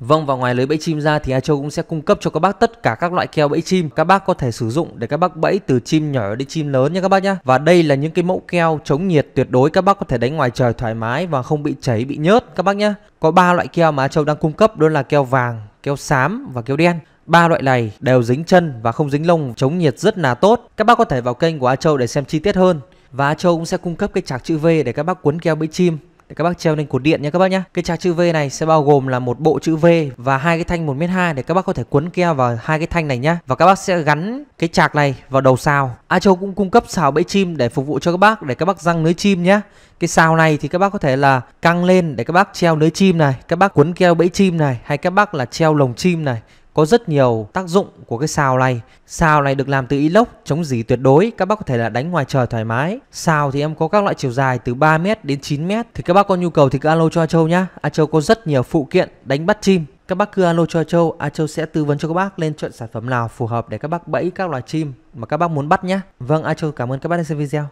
Vâng và ngoài lưới bẫy chim ra thì a Châu cũng sẽ cung cấp cho các bác tất cả các loại keo bẫy chim các bác có thể sử dụng để các bác bẫy từ chim nhỏ đến chim lớn nha các bác nhá. Và đây là những cái mẫu keo chống nhiệt tuyệt đối các bác có thể đánh ngoài trời thoải mái và không bị cháy bị nhớt các bác nhá. Có ba loại keo mà a Châu đang cung cấp đó là keo vàng, keo xám và keo đen. Ba loại này đều dính chân và không dính lông chống nhiệt rất là tốt. Các bác có thể vào kênh của a Châu để xem chi tiết hơn. Và a Châu cũng sẽ cung cấp cái chạc chữ V để các bác cuốn keo bẫy chim để các bác treo lên cột điện nha các bác nhá. Cái trạc chữ V này sẽ bao gồm là một bộ chữ V và hai cái thanh 1m2 để các bác có thể cuốn keo vào hai cái thanh này nhá. Và các bác sẽ gắn cái trạc này vào đầu sào. A Châu cũng cung cấp sào bẫy chim để phục vụ cho các bác để các bác răng lưới chim nhá. Cái sào này thì các bác có thể là căng lên để các bác treo lưới chim này, các bác cuốn keo bẫy chim này hay các bác là treo lồng chim này có rất nhiều tác dụng của cái xào này xào này được làm từ inox chống dỉ tuyệt đối các bác có thể là đánh ngoài trời thoải mái xào thì em có các loại chiều dài từ 3m đến 9m thì các bác có nhu cầu thì cứ alo cho A Châu nhá A Châu có rất nhiều phụ kiện đánh bắt chim các bác cứ alo cho A Châu, A Châu sẽ tư vấn cho các bác lên chọn sản phẩm nào phù hợp để các bác bẫy các loài chim mà các bác muốn bắt nhá. Vâng, A Châu cảm ơn các bác đã xem video.